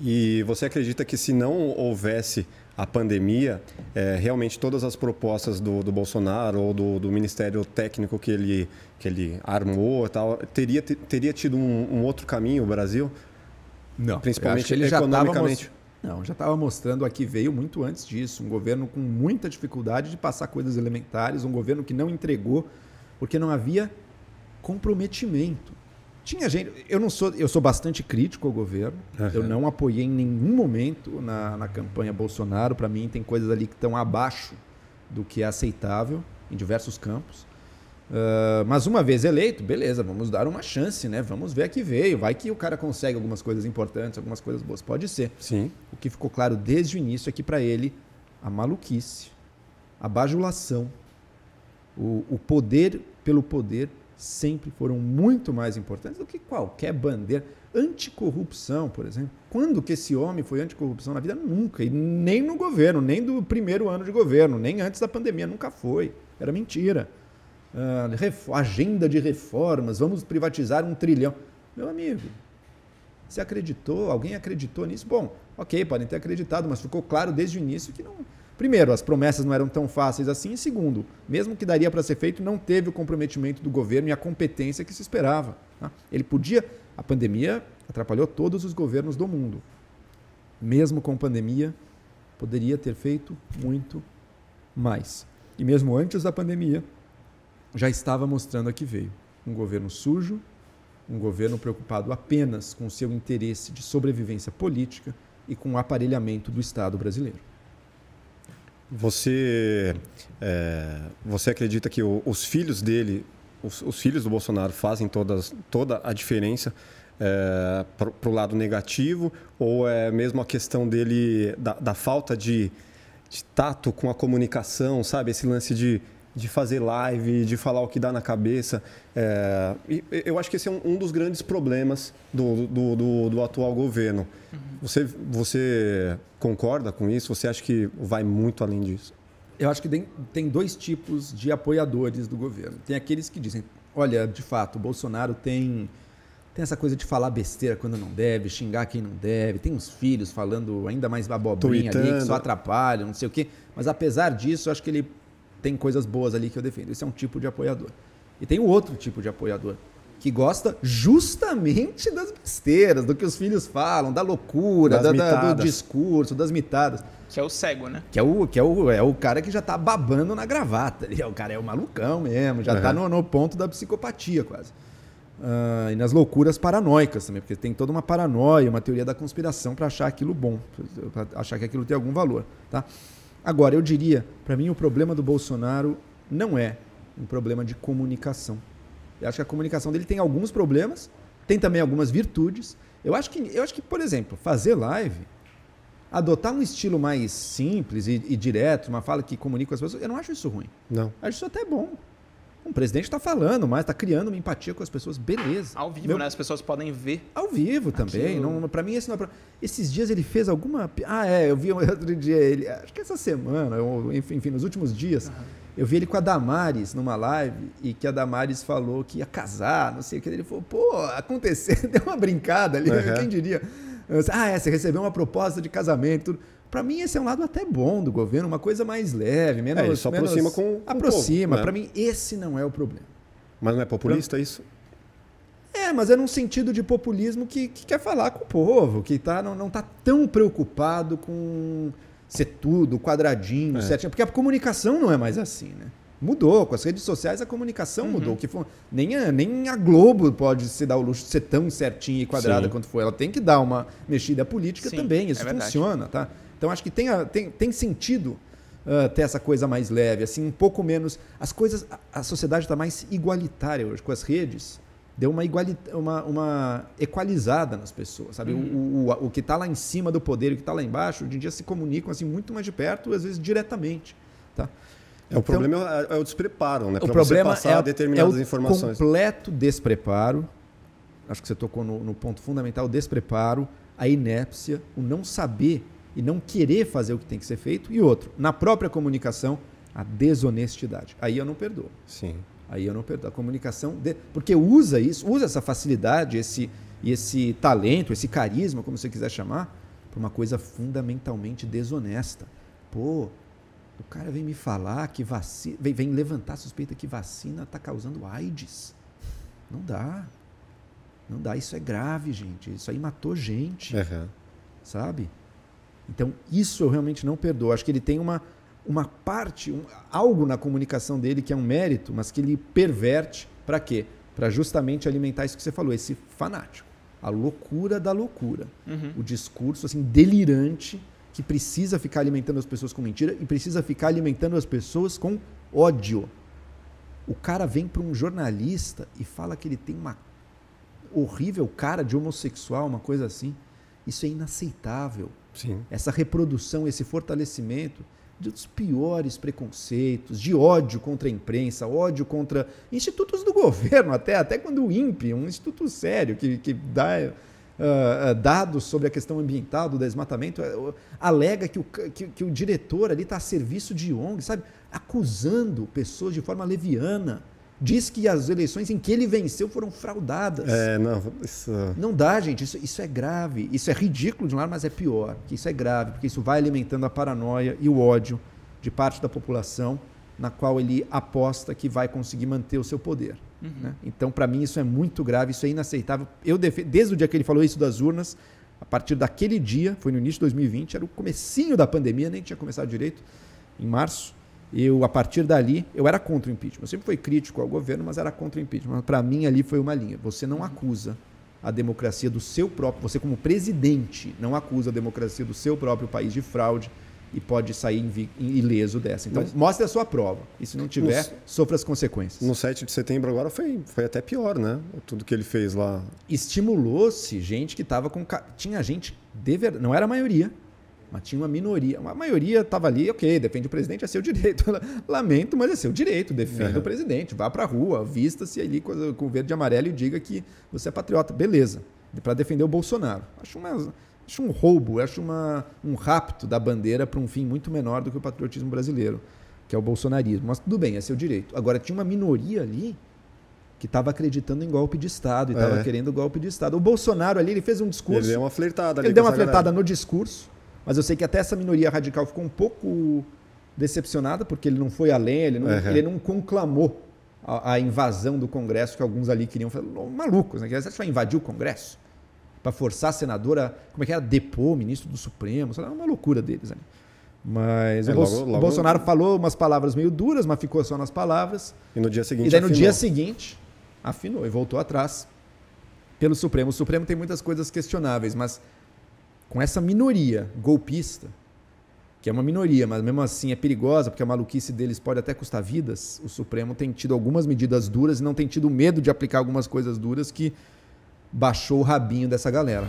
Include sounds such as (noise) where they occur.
E você acredita que se não houvesse a pandemia, é, realmente todas as propostas do, do Bolsonaro ou do, do, Ministério Técnico que ele, que ele armou, tal, teria, teria tido um, um outro caminho o Brasil? Não, principalmente ele economicamente. Já tava, não, já estava mostrando aqui, veio muito antes disso, um governo com muita dificuldade de passar coisas elementares, um governo que não entregou, porque não havia comprometimento. Tinha gente. Eu não sou, eu sou bastante crítico ao governo. Uhum. Eu não apoiei em nenhum momento na, na campanha Bolsonaro. Para mim, tem coisas ali que estão abaixo do que é aceitável em diversos campos. Uh, mas uma vez eleito, beleza, vamos dar uma chance, né? Vamos ver a que veio. Vai que o cara consegue algumas coisas importantes, algumas coisas boas. Pode ser. Sim. O que ficou claro desde o início é que para ele a maluquice, a bajulação, o, o poder pelo poder sempre foram muito mais importantes do que qualquer bandeira. Anticorrupção, por exemplo. Quando que esse homem foi anticorrupção na vida? Nunca. E nem no governo, nem do primeiro ano de governo, nem antes da pandemia, nunca foi. Era mentira. Uh, agenda de reformas, vamos privatizar um trilhão. Meu amigo, você acreditou? Alguém acreditou nisso? Bom, ok, podem ter acreditado, mas ficou claro desde o início que não, Primeiro, as promessas não eram tão fáceis assim. E segundo, mesmo que daria para ser feito, não teve o comprometimento do governo e a competência que se esperava. Tá? Ele podia. A pandemia atrapalhou todos os governos do mundo. Mesmo com pandemia, poderia ter feito muito mais. E mesmo antes da pandemia, já estava mostrando a que veio. Um governo sujo, um governo preocupado apenas com seu interesse de sobrevivência política e com o aparelhamento do Estado brasileiro. Você, é, você acredita que o, os filhos dele, os, os, filhos do Bolsonaro fazem todas, toda a diferença é, para o lado negativo? Ou é mesmo a questão dele, da, da falta de, de, tato com a comunicação, sabe? Esse lance de de fazer live, de falar o que dá na cabeça. É, eu acho que esse é um, um dos grandes problemas do, do, do, do atual governo. Uhum. Você, você concorda com isso? Você acha que vai muito além disso? Eu acho que tem, dois tipos de apoiadores do governo. Tem aqueles que dizem, olha, de fato, o Bolsonaro tem tem essa coisa de falar besteira quando não deve, xingar quem não deve, tem uns filhos falando ainda mais abobrinha ali, que só atrapalham, não sei o quê. Mas apesar disso, acho que ele tem coisas boas ali que eu defendo. Esse é um tipo de apoiador. E tem o outro tipo de apoiador, que gosta justamente das besteiras, do que os filhos falam, da loucura, da, da, do discurso, das mitadas. Que é o cego, né? Que é o, que é o, é o cara que já tá babando na gravata. Ele é, o cara é o malucão mesmo, já uhum. tá no, no ponto da psicopatia quase. Uh, e nas loucuras paranoicas também, porque tem toda uma paranoia, uma teoria da conspiração para achar aquilo bom, para achar que aquilo tem algum valor, tá? Agora, eu diria, para mim, o problema do Bolsonaro não é um problema de comunicação. Eu acho que a comunicação dele tem alguns problemas, tem também algumas virtudes. Eu acho que, eu acho que por exemplo, fazer live, adotar um estilo mais simples e, e direto, uma fala que comunica com as pessoas, eu não acho isso ruim. Não. acho isso até bom. O presidente está falando, mas está criando uma empatia com as pessoas, beleza. Ao vivo, Meu... né? As pessoas podem ver. Ao vivo também. Não, para mim, esse não é pra... Esses dias ele fez alguma. Ah, é, eu vi (laughs) outro dia ele. Acho que essa semana, ou, enfim, nos últimos dias. Uhum. Eu vi ele com a Damares numa live e que a Damares falou que ia casar, não sei o que. Ele falou, pô, aconteceu, (laughs) deu uma brincada ali, uhum. quem diria? Ah, é, você recebeu uma proposta de casamento, tudo. Para mim, esse é um lado até bom do governo, uma coisa mais leve, menos. É, ele só menos, aproxima com. com aproxima. Né? Para mim, esse não é o problema. Mas não é populista é isso? É, mas é num sentido de populismo que, que quer falar com o povo, que tá, não, não tá tão preocupado com ser tudo, quadradinho, é. certinho. Porque a comunicação não é mais assim, né? Mudou. Com as redes sociais a comunicação uhum. mudou. Que foi, nem, a, nem a Globo pode se dar o luxo de ser tão certinha e quadrada Sim. quanto foi. Ela tem que dar uma mexida política Sim, também. É isso é funciona, tá? Então acho que tem, tem, tem sentido uh, ter essa coisa mais leve, assim, um pouco menos. As coisas. A, a sociedade está mais igualitária hoje com as redes. Deu uma, uma, uma equalizada nas pessoas, sabe? Uhum. O, o, o, que está lá em cima do poder e o que está lá embaixo, hoje em dia se comunicam assim muito mais de perto, às vezes diretamente, tá? É, o então, problema é, é, o despreparo, né? o problema passar é, determinadas é o informações. completo despreparo. Acho que você tocou no, no ponto fundamental, o despreparo, a inépcia, o não saber e não querer fazer o que tem que ser feito. E outro, na própria comunicação, a desonestidade. Aí eu não perdoo. Sim. Aí eu não perdoo. A comunicação. De... Porque usa isso, usa essa facilidade, esse, esse talento, esse carisma, como você quiser chamar, para uma coisa fundamentalmente desonesta. Pô, o cara vem me falar que vacina. Vem, vem levantar a suspeita que vacina está causando AIDS. Não dá. Não dá. Isso é grave, gente. Isso aí matou gente. Uhum. Sabe? Então, isso eu realmente não perdoo. Acho que ele tem uma, uma parte, um, algo na comunicação dele que é um mérito, mas que ele perverte para quê? Para justamente alimentar isso que você falou, esse fanático. A loucura da loucura. Uhum. O discurso assim delirante que precisa ficar alimentando as pessoas com mentira e precisa ficar alimentando as pessoas com ódio. O cara vem para um jornalista e fala que ele tem uma horrível cara de homossexual, uma coisa assim. Isso é inaceitável. Sim. essa reprodução, esse fortalecimento dos piores preconceitos, de ódio contra a imprensa, ódio contra institutos do (laughs) governo, até, até quando o INPE, um instituto sério que, que dá uh, dados sobre a questão ambiental do desmatamento, uh, alega que o, que, que o diretor ali está a serviço de ONG, sabe? Acusando pessoas de forma leviana diz que as eleições em que ele venceu foram fraudadas. É, não, isso... não dá, gente. Isso, isso é grave. Isso é ridículo de um lado, mas é pior. Que isso é grave, porque isso vai alimentando a paranoia e o ódio de parte da população na qual ele aposta que vai conseguir manter o seu poder. Uhum. Né? Então, para mim, isso é muito grave, isso é inaceitável. Eu desde o dia que ele falou isso das urnas, a partir daquele dia, foi no início de 2020, era o comecinho da pandemia, nem tinha começado direito, em março, eu, a partir dali, eu era contra o impeachment. Eu sempre fui crítico ao governo, mas era contra o impeachment. Para mim, ali foi uma linha. Você não acusa a democracia do seu próprio, você como presidente, não acusa a democracia do seu próprio país de fraude e pode sair ileso dessa. Então, mas, mostre a sua prova. E se não tiver, no, sofra as consequências. No 7 de setembro agora foi, foi até pior, né? Tudo que ele fez lá. Estimulou-se gente que estava com... Tinha gente... Dever... Não era a maioria, mas tinha uma minoria, uma maioria estava ali, ok, defende o presidente, é seu direito. (laughs) Lamento, mas é seu direito, defenda uhum. o presidente, vá para a rua, vista-se ali com, com verde e amarelo e diga que você é patriota. Beleza, para defender o Bolsonaro. Acho, uma, acho um roubo, acho uma, um rapto da bandeira para um fim muito menor do que o patriotismo brasileiro, que é o bolsonarismo. Mas tudo bem, é seu direito. Agora, tinha uma minoria ali que estava acreditando em golpe de Estado e estava é. querendo golpe de Estado. O Bolsonaro ali, ele fez um discurso... Ele deu uma flertada ali. Ele deu uma flertada galera. no discurso mas eu sei que até essa minoria radical ficou um pouco decepcionada, porque ele não foi além, ele não, uhum. ele não conclamou a, a, invasão do Congresso que alguns ali queriam. Falaram, malucos, né? Você vai invadir o Congresso? Para forçar a senadora, como é que era? É? Depor, ministro do Supremo, sei uma loucura deles. ali. Mas é, o, logo, logo... Bolsonaro falou umas palavras meio duras, mas ficou só nas palavras. E no dia seguinte. E daí no dia seguinte, afinou e voltou atrás pelo Supremo. O Supremo tem muitas coisas questionáveis, mas com essa minoria golpista, que é uma minoria, mas mesmo assim é perigosa, porque a maluquice deles pode até custar vidas, o Supremo tem tido algumas medidas duras e não tem tido medo de aplicar algumas coisas duras que baixou o rabinho dessa galera.